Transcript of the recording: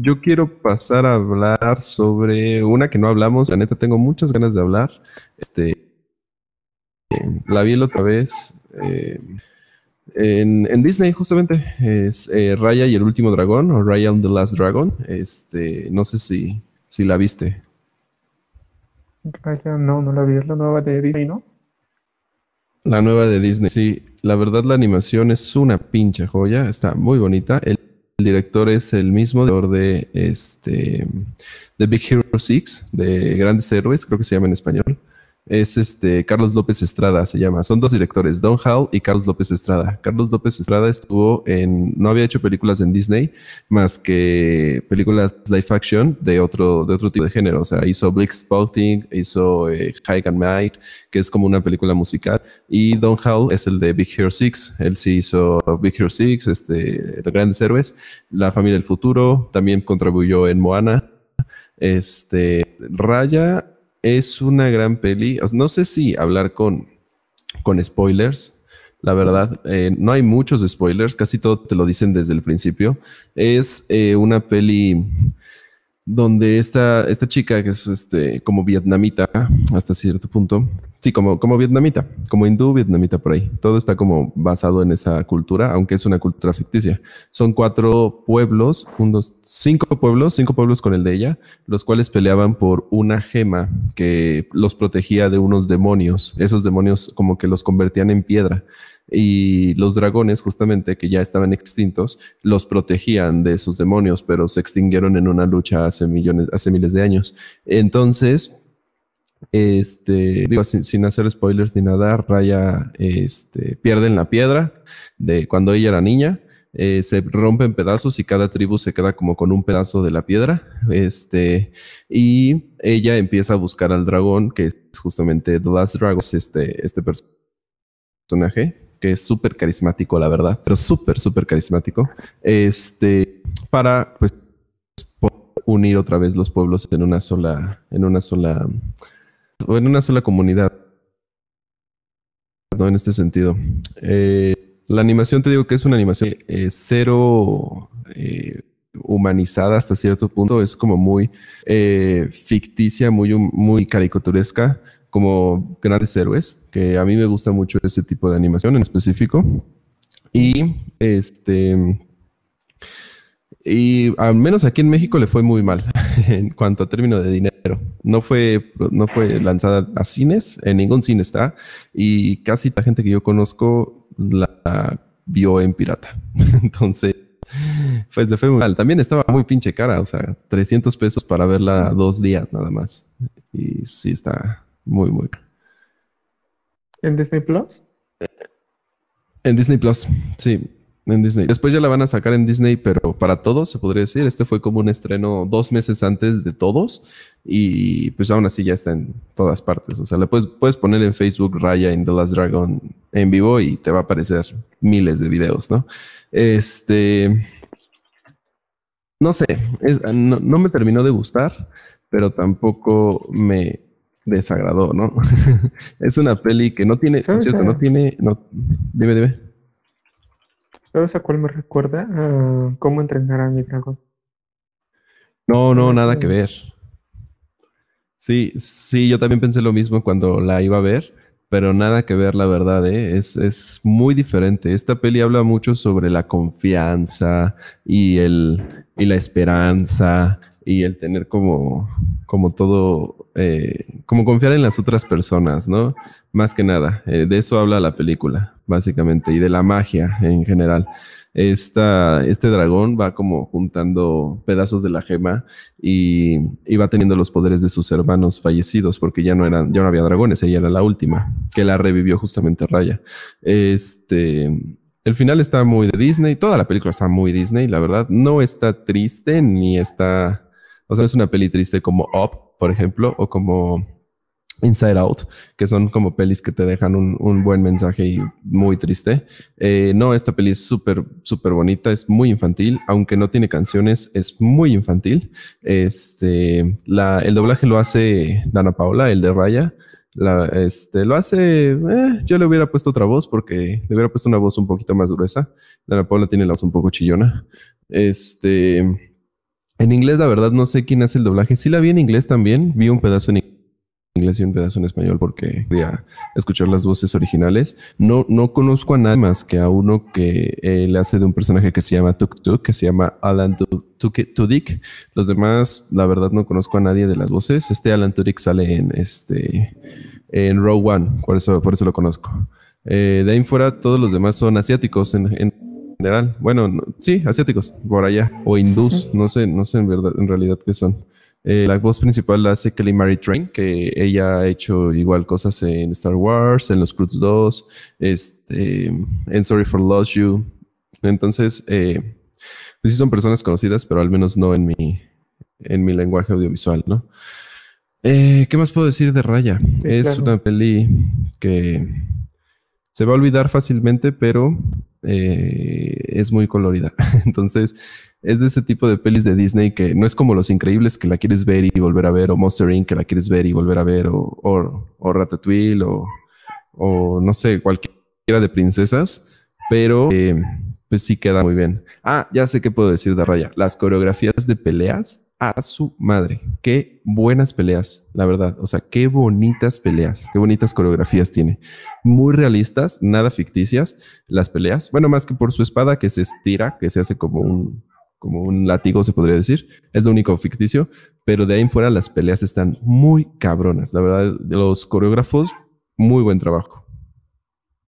Yo quiero pasar a hablar sobre una que no hablamos. La neta, tengo muchas ganas de hablar. Este, la vi la otra vez eh, en, Disney, justamente. Es eh, Raya y el último dragón, o Raya and the Last Dragon. Este, no sé si, si la viste. Raya, no, no la vi. Es la nueva de Disney, ¿no? La nueva de Disney, sí. La verdad, la animación es una pinche joya. Está muy bonita. El el director es el mismo director de este de Big Hero 6, de Grandes Héroes, creo que se llama en español es este Carlos López Estrada, se llama. Son dos directores, Don Hall y Carlos López Estrada. Carlos López Estrada estuvo en, no había hecho películas en Disney más que películas live action de otro, de otro tipo de género. O sea, hizo Blick Spouting, hizo eh, High and Might, que es como una película musical. Y Don Hall es el de Big Hero 6. Él sí hizo Big Hero 6, este, Los Grandes Héroes, La Familia del Futuro, también contribuyó en Moana. Este, Raya, es una gran peli. No sé si hablar con, con spoilers. La verdad, eh, no hay muchos spoilers, casi todo te lo dicen desde el principio. Es eh, una peli donde esta, esta chica, que es este, como vietnamita hasta cierto punto, Sí, como, como vietnamita, como hindú vietnamita por ahí. Todo está como basado en esa cultura, aunque es una cultura ficticia. Son cuatro pueblos, cinco pueblos, cinco pueblos con el de ella, los cuales peleaban por una gema que los protegía de unos demonios. Esos demonios como que los convertían en piedra y los dragones justamente que ya estaban extintos los protegían de esos demonios, pero se extinguieron en una lucha hace millones, hace miles de años. Entonces este, digo, sin, hacer spoilers ni nada, Raya este, pierde en la piedra de cuando ella era niña. Eh, se rompen pedazos y cada tribu se queda como con un pedazo de la piedra. Este, y ella empieza a buscar al dragón, que es justamente The Last Dragon este, este personaje, que es súper carismático, la verdad, pero súper, súper carismático. Este, para pues unir otra vez los pueblos en una sola, en una sola o en una sola comunidad. En este sentido. Eh, la animación, te digo que es una animación eh, cero eh, humanizada hasta cierto punto, es como muy ficticia, muy, muy caricaturesca, como grandes héroes, que a mí me gusta mucho ese tipo de animación en específico. Y este. Y al menos aquí en México le fue muy mal en cuanto a término de dinero no fue, no fue lanzada a cines, en ningún cine está, y casi la gente que yo conozco la vio en pirata. Entonces, pues de fe mal. También estaba muy pinche cara, o sea, 300 pesos para verla dos días nada más. Y sí está muy, muy ¿En Disney Plus? En Disney Plus, sí en Disney. Después ya la van a sacar en Disney, pero para todos se podría decir. Este fue como un estreno dos meses antes de todos y pues aún así ya está en todas partes. O sea, le puedes, puedes poner en Facebook Raya en The Last Dragon en vivo y te va a aparecer miles de videos, ¿no? Este... No sé, no, me terminó de gustar, pero tampoco me desagradó, ¿no? es una peli que no tiene, cierto, no tiene, no, dime, dime a cuál me recuerda? ¿Cómo entrenar a mi dragón? No, no, nada que ver. Sí, sí, yo también pensé lo mismo cuando la iba a ver, pero nada que ver, la verdad, ¿eh? es, muy diferente. Esta peli habla mucho sobre la confianza y, el, y la esperanza y el tener como, como todo, eh, como confiar en las otras personas, ¿no? Más que nada, eh, de eso habla la película básicamente, y de la magia en general. este dragón va como juntando pedazos de la gema y, va teniendo los poderes de sus hermanos fallecidos, porque ya no eran, ya no había dragones, ella era la última, que la revivió justamente Raya. Este. El final está muy de Disney, toda la película está muy Disney, la verdad. No está triste ni está. O sea, es una peli triste como Up, por ejemplo, o como Inside Out, que son como pelis que te dejan un, buen mensaje y muy triste. Eh, no, esta peli es súper, súper bonita, es muy infantil, aunque no tiene canciones, es muy infantil. Este, el doblaje lo hace Dana Paula, el de Raya. este, lo hace, eh, yo le hubiera puesto otra voz porque le hubiera puesto una voz un poquito más gruesa. Dana Paula tiene la voz un poco chillona. Este, en inglés, la verdad, no sé quién hace el doblaje. Sí la vi en inglés también, vi un pedazo en inglés inglés y un pedazo en español porque quería escuchar las voces originales. No, no conozco a nadie más que a uno que eh, le hace de un personaje que se llama Tuk Tuk, que se llama Alan Tudyk. Los demás, la verdad, no conozco a nadie de las voces. Este Alan Tudyk sale en este en Row One, por eso, por eso lo conozco. Eh, de ahí fuera, todos los demás son asiáticos en, general. Bueno, sí, asiáticos, por allá. O hindús, no sé, no sé en verdad, en realidad qué son. Eh, la voz principal la hace Kelly Mary Train, que ella ha hecho igual cosas en Star Wars, en Los Cruz 2, este, en Sorry for Lost You. Entonces, eh, pues sí son personas conocidas, pero al menos no en mi, en mi lenguaje audiovisual, ¿no? Eh, ¿Qué más puedo decir de Raya? es una peli que se va a olvidar fácilmente, pero eh, es muy colorida. Entonces, es de ese tipo de pelis de Disney que no es como Los Increíbles que la quieres ver y volver a ver, o Monster Inc. que la quieres ver y volver a ver, o, o, o Ratatouille, o, no sé, cualquiera de princesas, pero eh, pues sí queda muy bien. Ah, ya sé qué puedo decir de Raya. Las coreografías de peleas a su madre. Qué buenas peleas, la verdad. O sea, qué bonitas peleas, qué bonitas coreografías tiene. Muy realistas, nada ficticias las peleas. Bueno, más que por su espada que se estira, que se hace como un, como un látigo, se podría decir. Es lo único ficticio, pero de ahí fuera las peleas están muy cabronas. La verdad, los coreógrafos, muy buen trabajo.